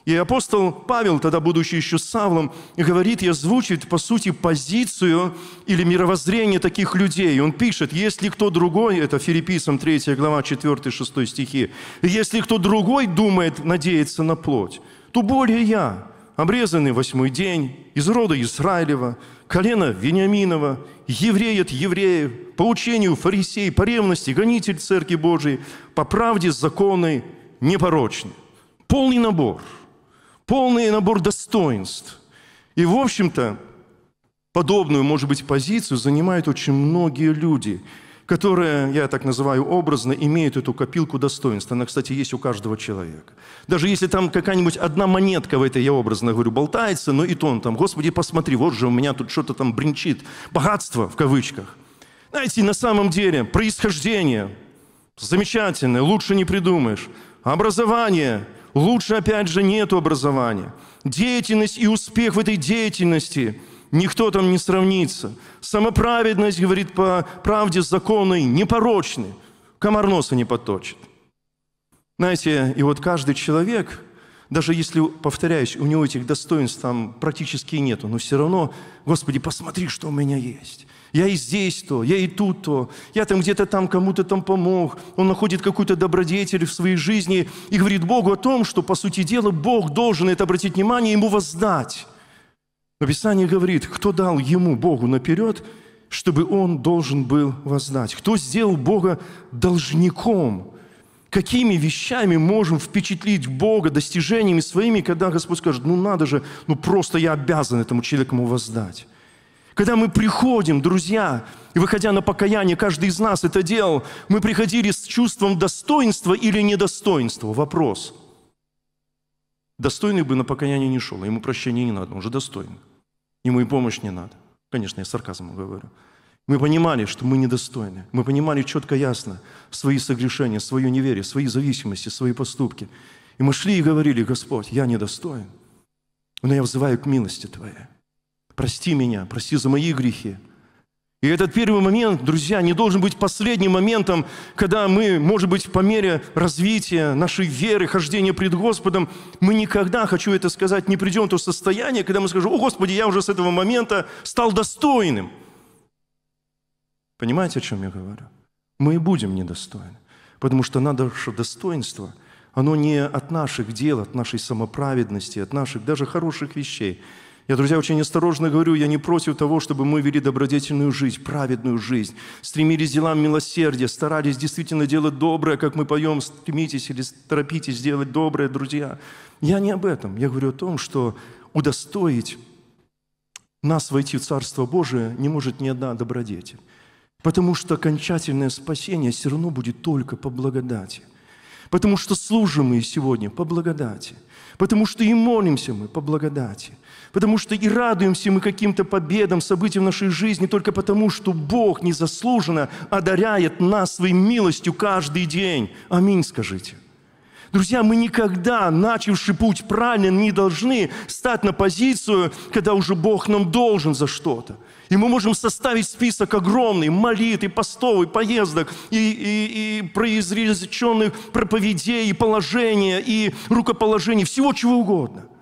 И апостол Павел, тогда будучи еще Савлом, говорит и озвучивает, по сути, позицию или мировоззрение таких людей. Он пишет, если кто другой, это Филиппийцам 3 глава 4-6 стихи, если кто другой думает, надеется на плоть, то более я, обрезанный восьмой день, из рода Израилева, колено Вениаминова, еврей от евреев, по учению фарисей, по ревности, гонитель Церкви Божией, по правде законной, непорочный. Полный набор – полный набор достоинств. И, в общем-то, подобную, может быть, позицию занимают очень многие люди, которые, я так называю образно, имеют эту копилку достоинств. Она, кстати, есть у каждого человека. Даже если там какая-нибудь одна монетка в этой, я образно говорю, болтается, но и то он там, «Господи, посмотри, вот же у меня тут что-то там бренчит». Богатство, в кавычках. Знаете, на самом деле, происхождение замечательное, лучше не придумаешь. Образование – Лучше, опять же, нету образования. Деятельность и успех в этой деятельности никто там не сравнится. Самоправедность, говорит по правде законной, непорочны. Комар носа не подточит. Знаете, и вот каждый человек, даже если, повторяюсь, у него этих достоинств там практически нету, но все равно, Господи, посмотри, что у меня есть. Я и здесь то, я и тут то, я там где-то там кому-то там помог. Он находит какую-то добродетель в своей жизни и говорит Богу о том, что, по сути дела, Бог должен это обратить внимание, ему воздать. Но Писание говорит, кто дал ему, Богу, наперед, чтобы он должен был воздать? Кто сделал Бога должником? Какими вещами можем впечатлить Бога достижениями своими, когда Господь скажет, ну надо же, ну просто я обязан этому человеку воздать? Когда мы приходим, друзья, и выходя на покаяние, каждый из нас это делал, мы приходили с чувством достоинства или недостоинства. Вопрос. Достойный бы на покаяние не шел, а ему прощения не надо, он же достойный. Ему и помощь не надо. Конечно, я сарказмом говорю. Мы понимали, что мы недостойны. Мы понимали четко, ясно свои согрешения, свое неверие, свои зависимости, свои поступки. И мы шли и говорили, Господь, я недостоин, но я взываю к милости Твоей прости меня, прости за мои грехи. И этот первый момент, друзья, не должен быть последним моментом, когда мы, может быть, по мере развития нашей веры, хождения пред Господом, мы никогда, хочу это сказать, не придем в то состояние, когда мы скажем, о Господи, я уже с этого момента стал достойным. Понимаете, о чем я говорю? Мы и будем недостойны, потому что наше достоинство, оно не от наших дел, от нашей самоправедности, от наших даже хороших вещей – я, друзья, очень осторожно говорю, я не против того, чтобы мы вели добродетельную жизнь, праведную жизнь, стремились делам милосердия, старались действительно делать доброе, как мы поем, стремитесь или торопитесь делать доброе, друзья. Я не об этом. Я говорю о том, что удостоить нас войти в Царство Божие не может ни одна добродетель. Потому что окончательное спасение все равно будет только по благодати. Потому что служим мы сегодня по благодати. Потому что и молимся мы по благодати. Потому что и радуемся мы каким-то победам, событиям нашей жизни только потому, что Бог незаслуженно одаряет нас своей милостью каждый день. Аминь, скажите. Друзья, мы никогда, начавший путь правильно, не должны стать на позицию, когда уже Бог нам должен за что-то. И мы можем составить список огромный молитв, и постов, и поездок, и, и, и произреченных проповедей, и положения, и рукоположений, всего чего угодно –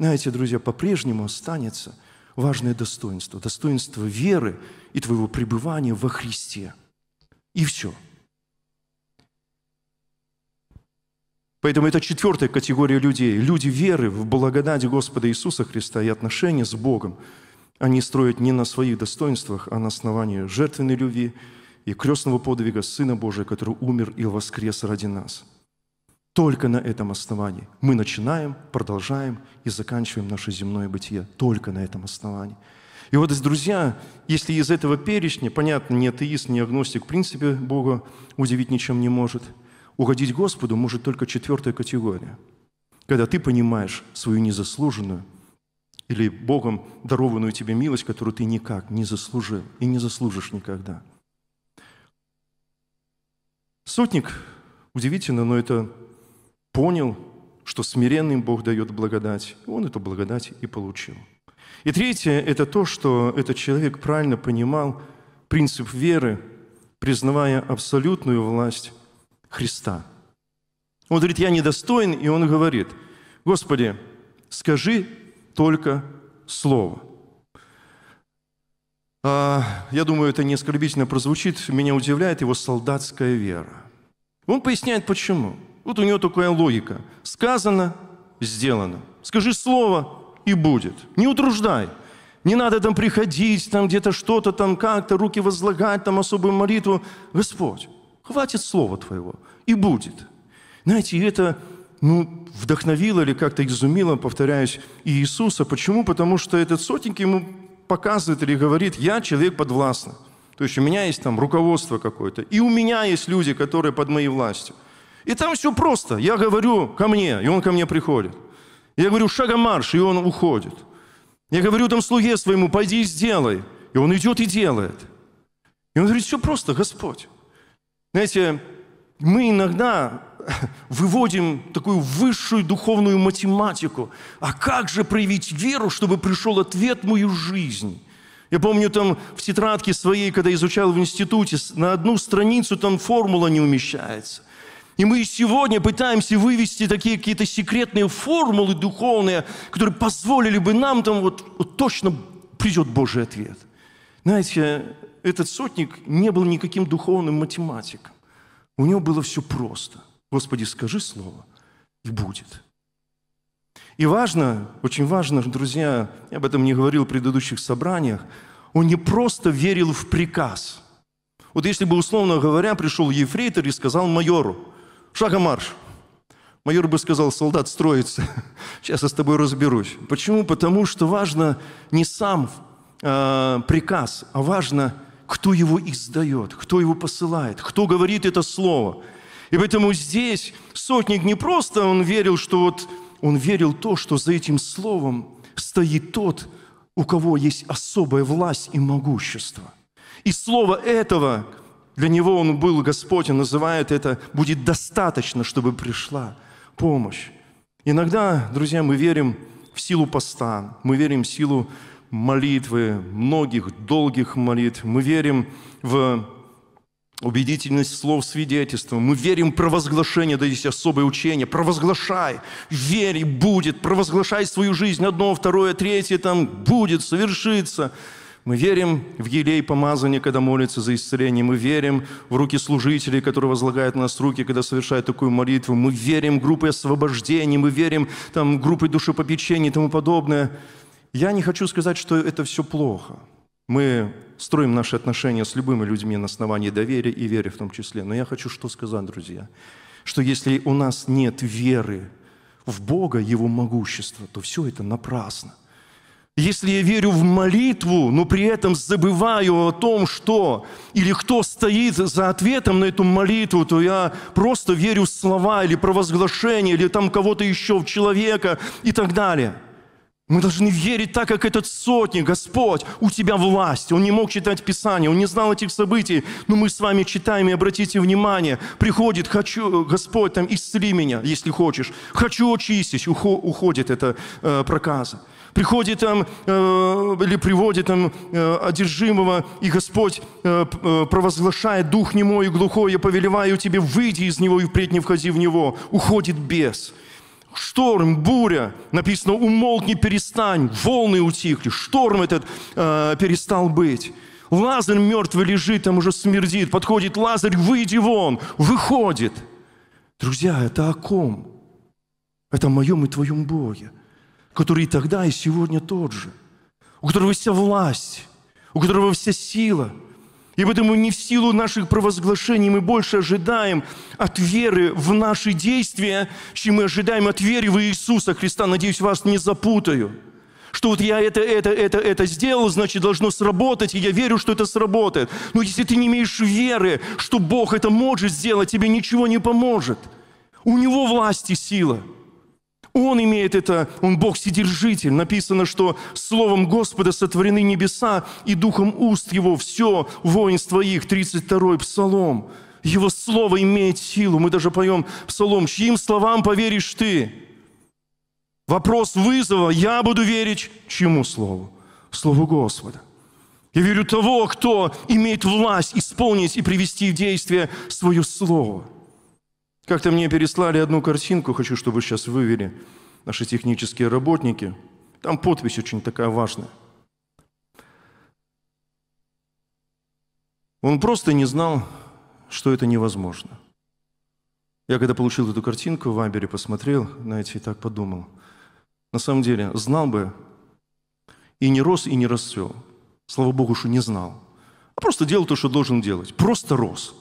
знаете, друзья, по-прежнему останется важное достоинство, достоинство веры и твоего пребывания во Христе. И все. Поэтому это четвертая категория людей. Люди веры в благодать Господа Иисуса Христа и отношения с Богом. Они строят не на своих достоинствах, а на основании жертвенной любви и крестного подвига Сына Божия, который умер и воскрес ради нас – только на этом основании мы начинаем, продолжаем и заканчиваем наше земное бытие. Только на этом основании. И вот, друзья, если из этого перечня, понятно, ни атеист, ни агностик, в принципе, Бога удивить ничем не может, угодить Господу может только четвертая категория. Когда ты понимаешь свою незаслуженную или Богом дарованную тебе милость, которую ты никак не заслужил и не заслужишь никогда. Сотник, удивительно, но это понял, что смиренным Бог дает благодать. и Он эту благодать и получил. И третье – это то, что этот человек правильно понимал принцип веры, признавая абсолютную власть Христа. Он говорит, я недостоин, и он говорит, Господи, скажи только слово. А, я думаю, это не оскорбительно прозвучит, меня удивляет его солдатская вера. Он поясняет, почему – вот у него такая логика. Сказано, сделано. Скажи слово, и будет. Не утруждай. Не надо там приходить, там где-то что-то, там как-то руки возлагать, там особую молитву. Господь, хватит слова Твоего, и будет. Знаете, это ну, вдохновило или как-то изумило, повторяюсь, и Иисуса. Почему? Потому что этот сотник ему показывает или говорит, я человек подвластный. То есть у меня есть там руководство какое-то, и у меня есть люди, которые под моей властью. И там все просто. Я говорю ко мне, и он ко мне приходит. Я говорю, шагом марш, и он уходит. Я говорю там слуге своему, пойди и сделай. И он идет и делает. И он говорит, все просто, Господь. Знаете, мы иногда [LAUGHS] выводим такую высшую духовную математику. А как же проявить веру, чтобы пришел ответ в мою жизнь? Я помню там в тетрадке своей, когда изучал в институте, на одну страницу там формула не умещается. И мы сегодня пытаемся вывести такие какие-то секретные формулы духовные, которые позволили бы нам там вот, вот точно придет Божий ответ. Знаете, этот сотник не был никаким духовным математиком. У него было все просто. Господи, скажи слово, и будет. И важно, очень важно, друзья, я об этом не говорил в предыдущих собраниях, он не просто верил в приказ. Вот если бы, условно говоря, пришел ефрейтор и сказал майору, Шагом марш. Майор бы сказал, солдат строится, [LAUGHS] сейчас я с тобой разберусь. Почему? Потому что важно не сам э, приказ, а важно, кто его издает, кто его посылает, кто говорит это слово. И поэтому здесь сотник не просто, он верил, что вот, он верил то, что за этим словом стоит тот, у кого есть особая власть и могущество. И слово этого для него он был Господь, он называет это «будет достаточно, чтобы пришла помощь». Иногда, друзья, мы верим в силу поста, мы верим в силу молитвы, многих долгих молитв, мы верим в убедительность слов свидетельства. Мы верим в провозглашение, да есть особое учение. Провозглашай, верь, будет, провозглашай свою жизнь. Одно, второе, третье, там будет, совершится. Мы верим в елей помазания, когда молится за исцеление. Мы верим в руки служителей, которые возлагают на нас руки, когда совершают такую молитву. Мы верим в группы освобождений, мы верим там, в группы душепопечения и тому подобное. Я не хочу сказать, что это все плохо. Мы строим наши отношения с любыми людьми на основании доверия и веры в том числе. Но я хочу что сказать, друзья, что если у нас нет веры в Бога, Его могущество, то все это напрасно. Если я верю в молитву, но при этом забываю о том, что или кто стоит за ответом на эту молитву, то я просто верю в слова или провозглашение, или там кого-то еще, в человека и так далее – мы должны верить так, как этот сотник, Господь, у Тебя власть. Он не мог читать Писание, он не знал этих событий, но мы с вами читаем, и обратите внимание, приходит, хочу, Господь, там, исцели меня, если хочешь. Хочу очистить, уходит эта э, проказа. Приходит там, э, или приводит там э, одержимого, и Господь э, э, провозглашает, дух немой и глухой, я повелеваю тебе, выйди из него и впредь не входи в него. Уходит бес шторм, буря, написано, умолкни, перестань, волны утихли, шторм этот э, перестал быть. Лазарь мертвый лежит, там уже смердит, подходит Лазарь, выйди вон, выходит. Друзья, это о ком? Это о моем и твоем Боге, который и тогда, и сегодня тот же, у которого вся власть, у которого вся сила – и поэтому не в силу наших провозглашений мы больше ожидаем от веры в наши действия, чем мы ожидаем от веры в Иисуса Христа. Надеюсь, вас не запутаю. Что вот я это, это, это, это сделал, значит, должно сработать, и я верю, что это сработает. Но если ты не имеешь веры, что Бог это может сделать, тебе ничего не поможет. У Него власть и сила – он имеет это, он Бог-содержитель. Написано, что словом Господа сотворены небеса, и духом уст его все воинство их. 32-й псалом. Его слово имеет силу. Мы даже поем псалом. Чьим словам поверишь ты? Вопрос вызова. Я буду верить чему слову? Слову Господа. Я верю того, кто имеет власть исполнить и привести в действие свое слово. Как-то мне переслали одну картинку, хочу, чтобы сейчас вывели наши технические работники. Там подпись очень такая важная. Он просто не знал, что это невозможно. Я когда получил эту картинку в Вайбере, посмотрел, знаете, и так подумал. На самом деле, знал бы, и не рос, и не расцвел. Слава Богу, что не знал. А просто делал то, что должен делать. Просто рос.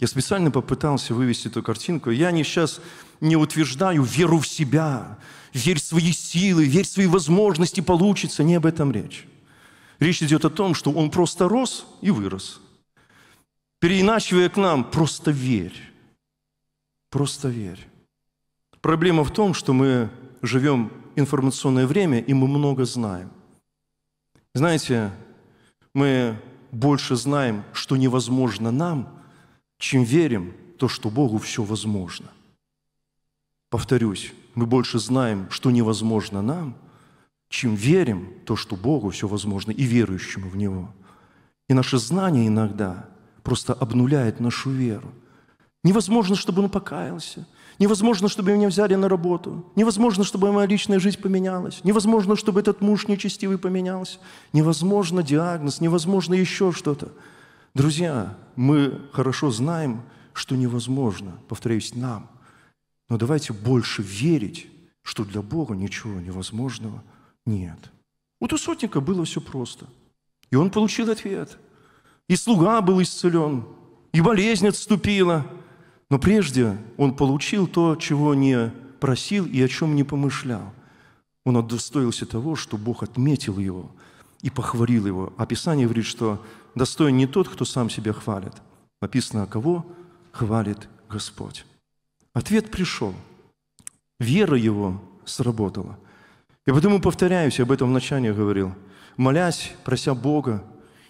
Я специально попытался вывести эту картинку. Я не сейчас не утверждаю веру в себя, верь в свои силы, верь в свои возможности, получится. Не об этом речь. Речь идет о том, что он просто рос и вырос. Переиначивая к нам, просто верь. Просто верь. Проблема в том, что мы живем информационное время, и мы много знаем. Знаете, мы больше знаем, что невозможно нам, чем верим то, что Богу все возможно. Повторюсь, мы больше знаем, что невозможно нам, чем верим то, что Богу все возможно, и верующему в Него. И наше знание иногда просто обнуляет нашу веру. Невозможно, чтобы он покаялся. Невозможно, чтобы меня взяли на работу. Невозможно, чтобы моя личная жизнь поменялась. Невозможно, чтобы этот муж нечестивый поменялся. Невозможно диагноз, невозможно еще что-то. Друзья, мы хорошо знаем, что невозможно, повторяюсь, нам. Но давайте больше верить, что для Бога ничего невозможного нет. Вот у сотника было все просто. И он получил ответ. И слуга был исцелен, и болезнь отступила. Но прежде он получил то, чего не просил и о чем не помышлял. Он удостоился того, что Бог отметил его – и похвалил его. Описание говорит, что достоин не тот, кто сам себя хвалит. Написано, кого хвалит Господь. Ответ пришел. Вера его сработала. И потому повторяюсь, об этом вначале говорил. Молясь, прося Бога,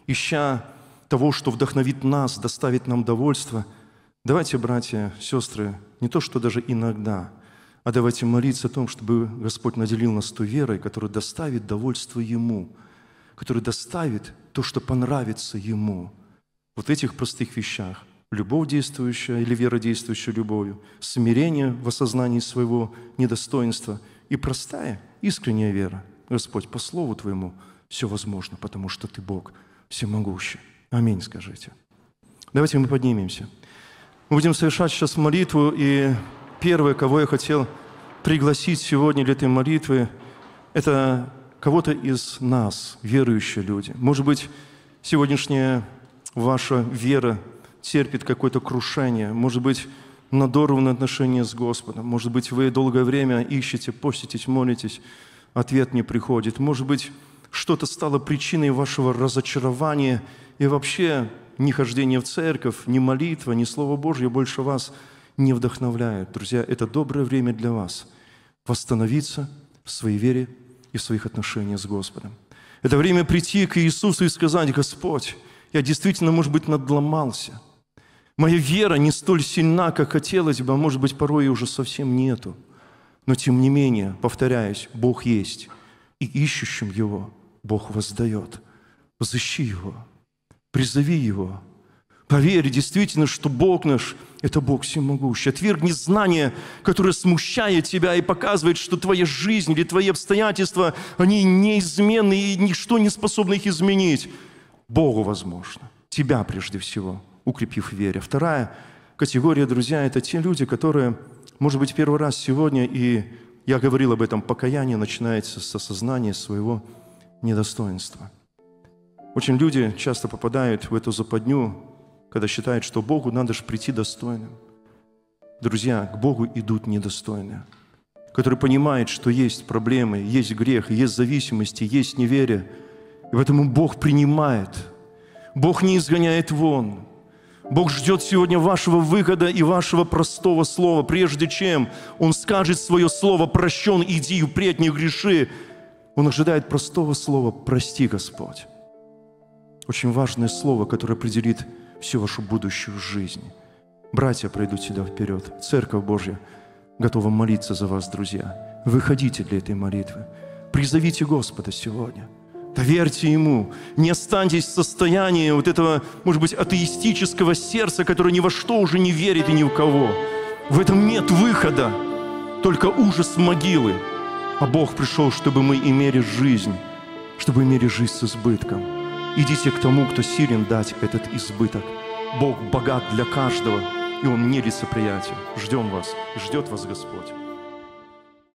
ища того, что вдохновит нас, доставит нам довольство, давайте, братья, сестры, не то, что даже иногда, а давайте молиться о том, чтобы Господь наделил нас той верой, которая доставит довольство Ему – который доставит то, что понравится ему. Вот в этих простых вещах. Любовь действующая или вера действующая любовью, смирение в осознании своего недостоинства и простая, искренняя вера. Господь, по слову Твоему все возможно, потому что Ты Бог всемогущий. Аминь, скажите. Давайте мы поднимемся. Мы будем совершать сейчас молитву, и первое, кого я хотел пригласить сегодня для этой молитвы, это кого-то из нас, верующие люди. Может быть, сегодняшняя ваша вера терпит какое-то крушение. Может быть, надорваны отношения с Господом. Может быть, вы долгое время ищете, поститесь, молитесь, ответ не приходит. Может быть, что-то стало причиной вашего разочарования и вообще ни хождение в церковь, ни молитва, ни Слово Божье больше вас не вдохновляет. Друзья, это доброе время для вас восстановиться в своей вере, и в своих отношениях с Господом. Это время прийти к Иисусу и сказать, «Господь, я действительно, может быть, надломался. Моя вера не столь сильна, как хотелось бы, а может быть, порой ее уже совсем нету. Но тем не менее, повторяюсь, Бог есть, и ищущим Его Бог воздает. Взыщи Его, призови Его, Поверь действительно, что Бог наш – это Бог всемогущий. Отвергни знание, которое смущает тебя и показывает, что твоя жизнь или твои обстоятельства, они неизменны, и ничто не способно их изменить. Богу возможно. Тебя прежде всего, укрепив вере. Вторая категория, друзья, это те люди, которые, может быть, первый раз сегодня, и я говорил об этом, покаяние начинается с осознания своего недостоинства. Очень люди часто попадают в эту западню, когда считает, что Богу надо же прийти достойным. Друзья, к Богу идут недостойные, которые понимают, что есть проблемы, есть грех, есть зависимости, есть неверие. И поэтому Бог принимает. Бог не изгоняет вон. Бог ждет сегодня вашего выхода и вашего простого слова, прежде чем Он скажет свое слово «прощен, иди, впредь не греши». Он ожидает простого слова «прости, Господь». Очень важное слово, которое определит всю вашу будущую жизнь. Братья пройдут сюда вперед. Церковь Божья готова молиться за вас, друзья. Выходите для этой молитвы. Призовите Господа сегодня. Доверьте Ему. Не останьтесь в состоянии вот этого, может быть, атеистического сердца, которое ни во что уже не верит и ни в кого. В этом нет выхода. Только ужас могилы. А Бог пришел, чтобы мы имели жизнь, чтобы имели жизнь с избытком. Идите к тому, кто силен дать этот избыток. Бог богат для каждого, и Он не нелицеприятен. Ждем вас, ждет вас Господь.